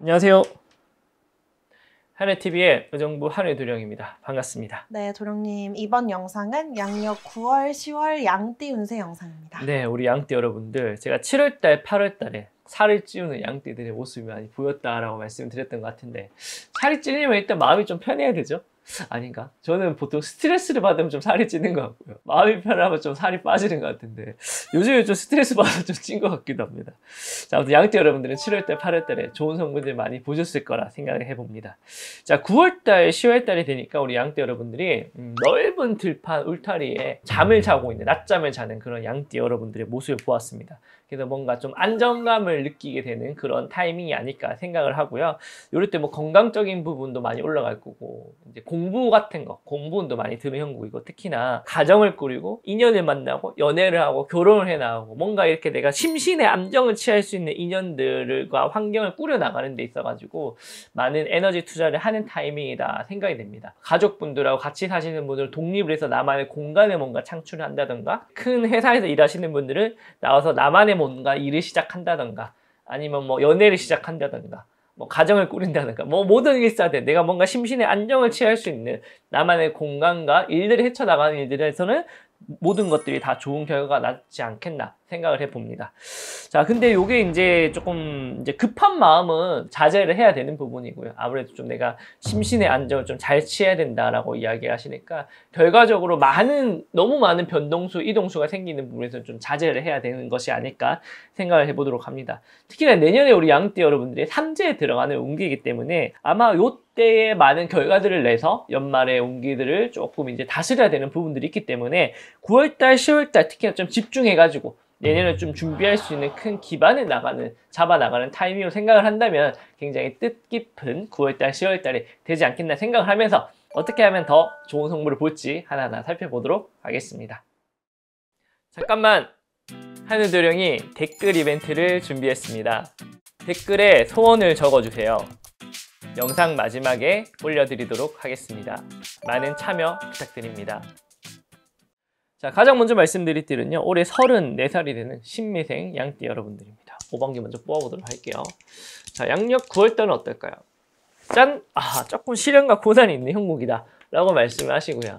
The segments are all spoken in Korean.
안녕하세요. 한해TV의 의정부 한해도령입니다. 반갑습니다. 네, 도령님. 이번 영상은 양력 9월, 10월 양띠 운세 영상입니다. 네, 우리 양띠 여러분들. 제가 7월달, 8월달에 살을 찌우는 양띠들의 모습이 많이 보였다라고 말씀드렸던 것 같은데 살이 찔리면 일단 마음이 좀 편해야 되죠. 아닌가? 저는 보통 스트레스를 받으면 좀 살이 찌는 것 같고요. 마음이 편하면 좀 살이 빠지는 것 같은데 요즘에 좀 스트레스 받아서 좀찐 것 같기도 합니다. 자, 아무튼 양띠 여러분들은 7월달, 8월달에 좋은 성분들 많이 보셨을 거라 생각을 해봅니다. 자, 9월달, 10월달이 되니까 우리 양띠 여러분들이 음, 넓은 들판 울타리에 잠을 자고 있는 낮잠을 자는 그런 양띠 여러분들의 모습을 보았습니다. 그래서 뭔가 좀 안정감을 느끼게 되는 그런 타이밍이 아닐까 생각을 하고요. 요럴 때 뭐 건강적인 부분도 많이 올라갈 거고 이제 공부 같은 거공부도 많이 드는 형국이고 특히나 가정을 꾸리고 인연을 만나고 연애를 하고 결혼을 해 나가고 뭔가 이렇게 내가 심신의 안정을 취할 수 있는 인연들과 환경을 꾸려 나가는 데 있어가지고 많은 에너지 투자를 하는 타이밍이다 생각이 됩니다. 가족분들하고 같이 사시는 분들 독립을 해서 나만의 공간에 뭔가 창출 한다던가 큰 회사에서 일하시는 분들은 나와서 나만의 뭔가 일을 시작한다던가 아니면 뭐 연애를 시작한다던가 뭐 가정을 꾸린다던가뭐 모든 일 있어야 돼 내가 뭔가 심신의 안정을 취할 수 있는 나만의 공간과 일들을 헤쳐나가는 일들에서는 모든 것들이 다 좋은 결과가 낫지 않겠나 생각을 해봅니다. 자, 근데 이게 이제 조금 이제 급한 마음은 자제를 해야 되는 부분이고요. 아무래도 좀 내가 심신의 안정을 좀 잘 취해야 된다라고 이야기하시니까 결과적으로 많은 너무 많은 변동수, 이동수가 생기는 부분에서 좀 자제를 해야 되는 것이 아닐까 생각을 해보도록 합니다. 특히나 내년에 우리 양띠 여러분들이 삼재에 들어가는 운기이기 때문에 아마 요 때에 많은 결과들을 내서 연말에 온기들을 조금 이제 다스려야 되는 부분들이 있기 때문에 9월달, 10월달 특히나 좀 집중해가지고 내년을 좀 준비할 수 있는 큰 기반을 나가는 잡아 나가는 타이밍으로 생각을 한다면 굉장히 뜻깊은 9월달, 10월달이 되지 않겠나 생각을 하면서 어떻게 하면 더 좋은 성물을 볼지 하나하나 살펴보도록 하겠습니다. 잠깐만 하늘도령이 댓글 이벤트를 준비했습니다. 댓글에 소원을 적어주세요. 영상 마지막에 올려드리도록 하겠습니다. 많은 참여 부탁드립니다. 자 가장 먼저 말씀드릴 띠는요 올해 34살이 되는 신미생 양띠 여러분들입니다 5번기 먼저 뽑아보도록 할게요 자 양력 9월달은 어떨까요? 짠! 아 조금 시련과 고난이 있는 형국이다 라고 말씀을 하시고요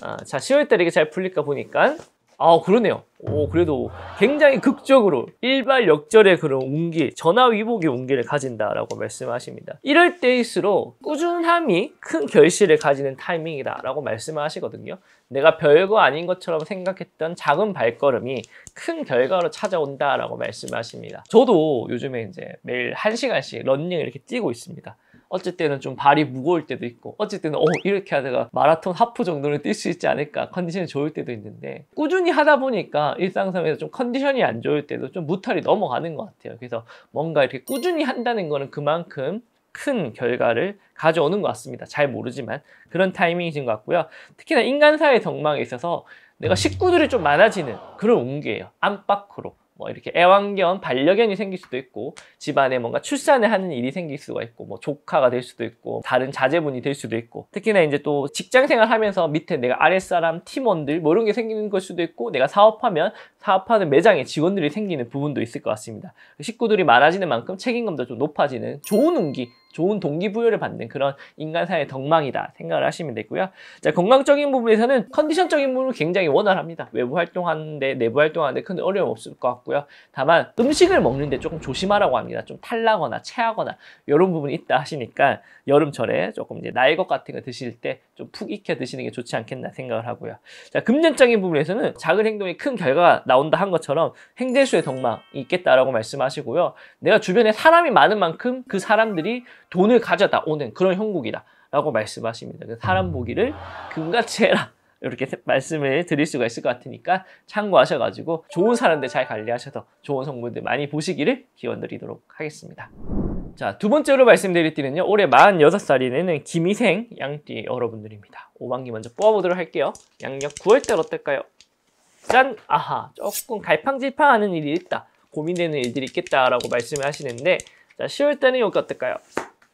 아, 자 10월달에 이게 잘 풀릴까 보니까 아 그러네요 오 그래도 굉장히 극적으로 일발 역절의 그런 운기 전화위복의 운기를 가진다라고 말씀하십니다 이럴 때일수록 꾸준함이 큰 결실을 가지는 타이밍이다 라고 말씀하시거든요 내가 별거 아닌 것처럼 생각했던 작은 발걸음이 큰 결과로 찾아온다 라고 말씀하십니다 저도 요즘에 이제 매일 1시간씩 런닝을 이렇게 뛰고 있습니다 어쨌든좀 발이 무거울 때도 있고 어쨌든어 이렇게 하다가 마라톤 하프 정도는 뛸 수 있지 않을까 컨디션이 좋을 때도 있는데 꾸준히 하다 보니까 일상생에서좀 컨디션이 안 좋을 때도 좀 무탈이 넘어가는 것 같아요 그래서 뭔가 이렇게 꾸준히 한다는 거는 그만큼 큰 결과를 가져오는 것 같습니다 잘 모르지만 그런 타이밍이신 것 같고요 특히나 인간사의 덕망에 있어서 내가 식구들이 좀 많아지는 그런 운기예요 안팎으로 뭐 이렇게 애완견, 반려견이 생길 수도 있고 집안에 뭔가 출산을 하는 일이 생길 수가 있고 뭐 조카가 될 수도 있고 다른 자제분이 될 수도 있고 특히나 이제 또 직장생활 하면서 밑에 내가 아랫사람 팀원들 뭐 이런 게 생기는 걸 수도 있고 내가 사업하면 사업하는 매장에 직원들이 생기는 부분도 있을 것 같습니다 식구들이 많아지는 만큼 책임감도 좀 높아지는 좋은 운기 좋은 동기부여를 받는 그런 인간사의 덕망이다 생각을 하시면 되고요. 자 건강적인 부분에서는 컨디션적인 부분은 굉장히 원활합니다. 외부 활동하는데 내부 활동하는데 큰 어려움 없을 것 같고요. 다만 음식을 먹는데 조금 조심하라고 합니다. 좀 탈라거나 체하거나 이런 부분이 있다 하시니까 여름철에 조금 이제 날 것 같은 거 드실 때 좀 푹 익혀 드시는 게 좋지 않겠나 생각을 하고요. 자 금전적인 부분에서는 작은 행동에큰 결과가 나온다 한 것처럼 행재수의 덕망이 있겠다라고 말씀하시고요. 내가 주변에 사람이 많은 만큼 그 사람들이 돈을 가져다 오는 그런 형국이다. 라고 말씀하십니다. 사람 음. 보기를 금같이 해라. 이렇게 말씀을 드릴 수가 있을 것 같으니까 참고하셔가지고 좋은 사람들 잘 관리하셔서 좋은 성분들 많이 보시기를 기원드리도록 하겠습니다. 자, 두 번째로 말씀드릴 때는요 올해 46살이 되는 김희생 양띠 여러분들입니다. 5만기 먼저 뽑아보도록 할게요. 양력 9월달 어떨까요? 짠! 아하, 조금 갈팡질팡하는 일이 있다. 고민되는 일들이 있겠다라고 말씀을 하시는데 자, 10월달은 여기 어떨까요?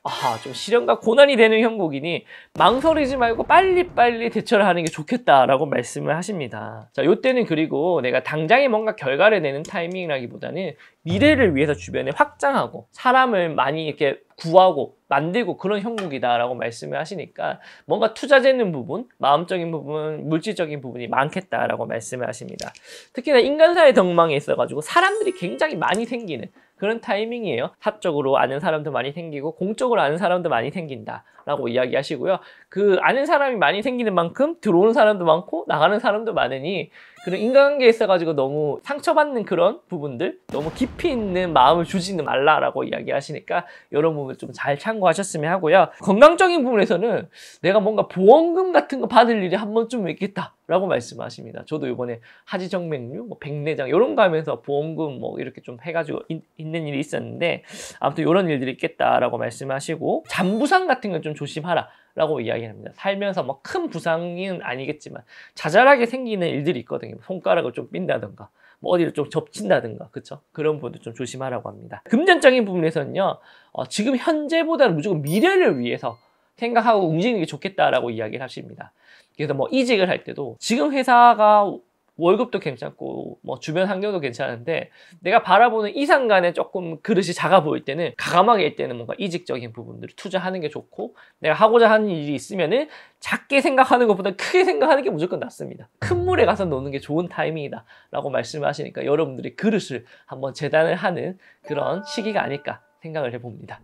아, 좀 시련과 고난이 되는 형국이니 망설이지 말고 빨리빨리 대처를 하는 게 좋겠다라고 말씀을 하십니다. 자, 요때는 그리고 내가 당장에 뭔가 결과를 내는 타이밍이라기보다는 미래를 위해서 주변에 확장하고 사람을 많이 이렇게 구하고 만들고 그런 형국이다라고 말씀을 하시니까 뭔가 투자되는 부분, 마음적인 부분, 물질적인 부분이 많겠다라고 말씀을 하십니다. 특히나 인간사의 덕망에 있어가지고 사람들이 굉장히 많이 생기는 그런 타이밍이에요. 사적으로 아는 사람도 많이 생기고 공적으로 아는 사람도 많이 생긴다. 라고 이야기하시고요. 그 아는 사람이 많이 생기는 만큼 들어오는 사람도 많고 나가는 사람도 많으니 그런 인간관계에 있어가지고 너무 상처받는 그런 부분들 너무 깊이 있는 마음을 주지는 말라라고 이야기하시니까 이런 부분 을좀 잘 참고하셨으면 하고요. 건강적인 부분에서는 내가 뭔가 보험금 같은 거 받을 일이 한 번쯤 있겠다라고 말씀하십니다. 저도 이번에 하지정맥류, 뭐 백내장 이런 거 하면서 보험금 뭐 이렇게 좀 해가지고 있, 는 일이 있었는데 아무튼 이런 일들이 있겠다라고 말씀하시고 잠부상 같은 건좀 좀 조심하라 라고 이야기합니다. 살면서 뭐 큰 부상은 아니겠지만 자잘하게 생기는 일들이 있거든요. 손가락을 좀삔다던가뭐 어디를 좀 접친다든가 그쵸? 그런 부분도 좀 조심하라고 합니다. 금전적인 부분에서는요. 어, 지금 현재보다는 무조건 미래를 위해서 생각하고 움직이는 게 좋겠다라고 이야기를 하십니다. 그래서 뭐 이직을 할 때도 지금 회사가 월급도 괜찮고 뭐 주변 환경도 괜찮은데 내가 바라보는 이상 간에 조금 그릇이 작아 보일 때는 가감하게 때는 뭔가 이직적인 부분들을 투자하는 게 좋고 내가 하고자 하는 일이 있으면은 작게 생각하는 것보다 크게 생각하는 게 무조건 낫습니다. 큰 물에 가서 노는 게 좋은 타이밍이다 라고 말씀하시니까 여러분들이 그릇을 한번 재단을 하는 그런 시기가 아닐까 생각을 해봅니다.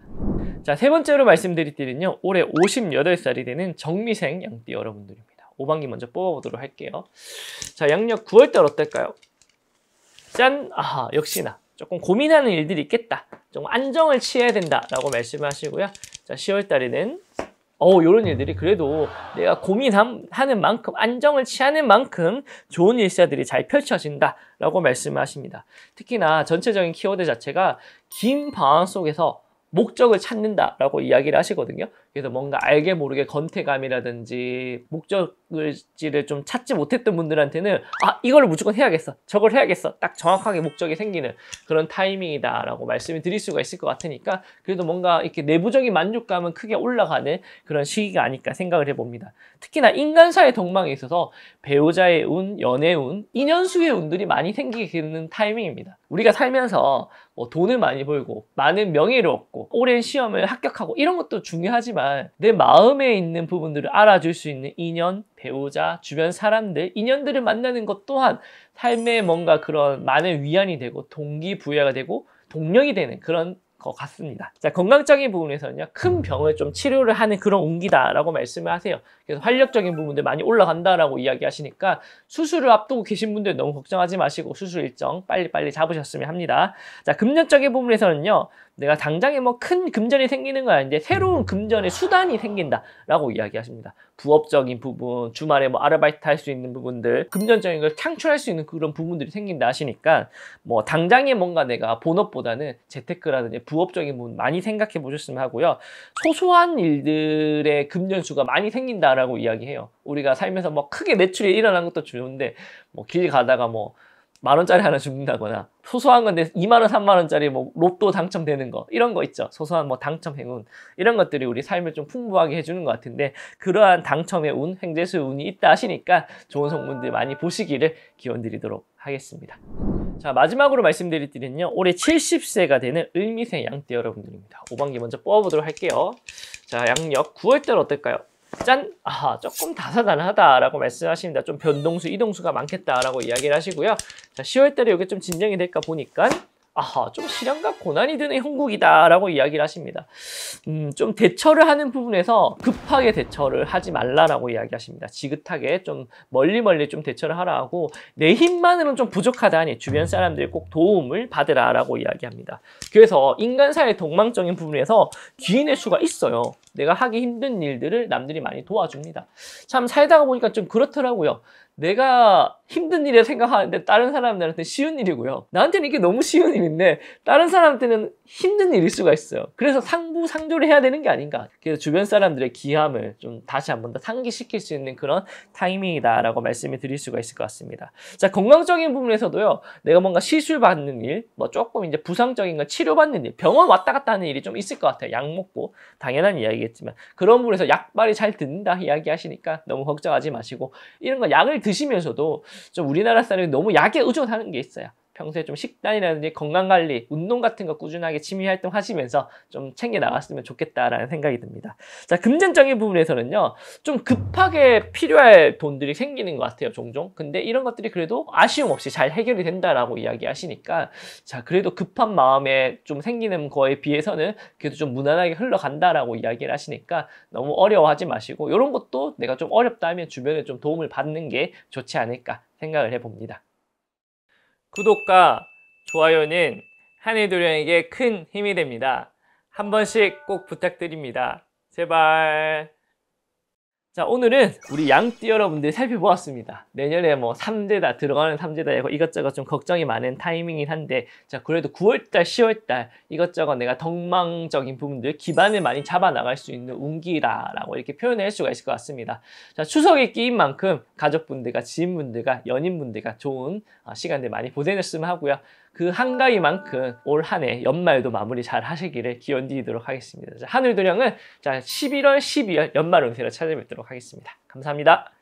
자, 세 번째로 말씀드릴 때는요. 올해 58살이 되는 정미생 양띠 여러분들입니다. 5반기 먼저 뽑아보도록 할게요. 자, 양력 9월달 어떨까요? 짠! 아, 역시나. 조금 고민하는 일들이 있겠다. 좀 안정을 취해야 된다라고 말씀하시고요. 자, 10월달에는 어, 요런 일들이 그래도 내가 고민하는 만큼, 안정을 취하는 만큼 좋은 일사들이 잘 펼쳐진다라고 말씀하십니다. 특히나 전체적인 키워드 자체가 긴 방황 속에서 목적을 찾는다라고 이야기를 하시거든요. 그래서 뭔가 알게 모르게 건태감이라든지 목적지를 좀 찾지 못했던 분들한테는 아 이걸 무조건 해야겠어 저걸 해야겠어 딱 정확하게 목적이 생기는 그런 타이밍이다 라고 말씀을 드릴 수가 있을 것 같으니까 그래도 뭔가 이렇게 내부적인 만족감은 크게 올라가는 그런 시기가 아닐까 생각을 해봅니다 특히나 인간사의 덕망에 있어서 배우자의 운, 연애 운, 인연수의 운들이 많이 생기는 타이밍입니다 우리가 살면서 뭐 돈을 많이 벌고 많은 명예를 얻고 오랜 시험을 합격하고 이런 것도 중요하지만 하지만 내 마음에 있는 부분들을 알아줄 수 있는 인연, 배우자, 주변 사람들, 인연들을 만나는 것 또한 삶에 뭔가 그런 많은 위안이 되고 동기부여가 되고 동력이 되는 그런 것 같습니다. 자, 건강적인 부분에서는요, 큰 병을 좀 치료를 하는 그런 운기다라고 말씀을 하세요. 그래서 활력적인 부분들 많이 올라간다라고 이야기하시니까 수술을 앞두고 계신 분들 너무 걱정하지 마시고 수술 일정 빨리빨리 잡으셨으면 합니다. 자, 금전적인 부분에서는요, 내가 당장에 뭐 큰 금전이 생기는 거 아닌데 새로운 음. 금전의 수단이 생긴다라고 이야기하십니다. 부업적인 부분, 주말에 뭐 아르바이트 할 수 있는 부분들, 금전적인 걸 창출할 수 있는 그런 부분들이 생긴다 하시니까 뭐 당장에 뭔가 내가 본업보다는 재테크라든지 부업적인 부분 많이 생각해 보셨으면 하고요. 소소한 일들의 금전수가 많이 생긴다라고 이야기해요. 우리가 살면서 뭐 크게 매출이 일어난 것도 좋은데 뭐 길 가다가 뭐만 원짜리 하나 죽는다거나 소소한 건데 2만 원, 3만 원짜리 뭐 로또 당첨되는 거 이런 거 있죠. 소소한 뭐 당첨 행운 이런 것들이 우리 삶을 좀 풍부하게 해주는 것 같은데 그러한 당첨의 운, 횡재수의 운이 있다 하시니까 좋은 성분들 많이 보시기를 기원드리도록 하겠습니다. 자 마지막으로 말씀드릴 때는요 올해 70세가 되는 을미생 양띠 여러분들입니다. 5반기 먼저 뽑아보도록 할게요. 자 양력 9월달 어떨까요? 짠! 아, 조금 다사다나하다라고 말씀하십니다. 좀 변동수, 이동수가 많겠다라고 이야기를 하시고요. 자, 10월달에 이게 좀 진정이 될까 보니까 아하, 좀 시련과 고난이 드는 형국이다라고 이야기를 하십니다. 음, 좀 대처를 하는 부분에서 급하게 대처를 하지 말라라고 이야기하십니다. 지긋하게 좀 멀리 멀리 좀 대처를 하라고 내 힘만으로는 좀 부족하다니 주변 사람들이 꼭 도움을 받으라라고 이야기합니다. 그래서 인간 사회 동망적인 부분에서 귀인의 수가 있어요. 내가 하기 힘든 일들을 남들이 많이 도와줍니다. 참 살다가 보니까 좀 그렇더라고요. 내가 힘든 일에 생각하는데 다른 사람들한테 쉬운 일이고요. 나한테는 이게 너무 쉬운 일이 일인데 다른 사람한테는 힘든 일일 수가 있어요. 그래서 상부상조를 해야 되는 게 아닌가. 그래서 주변 사람들의 기함을 좀 다시 한 번 더 상기시킬 수 있는 그런 타이밍이다라고 말씀을 드릴 수가 있을 것 같습니다. 자, 건강적인 부분에서도요. 내가 뭔가 시술받는 일, 뭐 조금 이제 부상적인 걸 치료받는 일, 병원 왔다 갔다 하는 일이 좀 있을 것 같아요. 약 먹고 당연한 이야기겠지만 그런 부분에서 약발이 잘 듣는다 이야기하시니까 너무 걱정하지 마시고 이런 거 약을 드시면서도 좀 우리나라 사람이 너무 약에 의존하는 게 있어요. 평소에 좀 식단이라든지 건강관리, 운동 같은 거 꾸준하게 취미 활동 하시면서 좀 챙겨 나갔으면 좋겠다라는 생각이 듭니다. 자, 금전적인 부분에서는요, 좀 급하게 필요할 돈들이 생기는 것 같아요, 종종. 근데 이런 것들이 그래도 아쉬움 없이 잘 해결이 된다라고 이야기하시니까, 자, 그래도 급한 마음에 좀 생기는 거에 비해서는 그래도 좀 무난하게 흘러간다라고 이야기를 하시니까 너무 어려워하지 마시고, 이런 것도 내가 좀 어렵다 하면 주변에 좀 도움을 받는 게 좋지 않을까 생각을 해봅니다. 구독과 좋아요는 한일도령에게 큰 힘이 됩니다. 한 번씩 꼭 부탁드립니다. 제발. 자 오늘은 우리 양띠 여러분들 살펴보았습니다. 내년에 뭐 3제다 들어가는 3제다 이것저것좀 걱정이 많은 타이밍이긴 한데 자 그래도 9월달 10월달 이것저것 내가 덕망적인 부분들 기반을 많이 잡아나갈 수 있는 운기다 라고 이렇게 표현할 수가 있을 것 같습니다. 자 추석이 끼인 만큼 가족분들과 지인분들과 연인분들과 좋은 어, 시간들 많이 보내셨으면 하고요. 그 한가위만큼 올 한 해 연말도 마무리 잘 하시기를 기원드리도록 하겠습니다. 자, 하늘도령은 자 11월, 12월 연말 운세를 찾아뵙도록 하겠습니다. 감사합니다.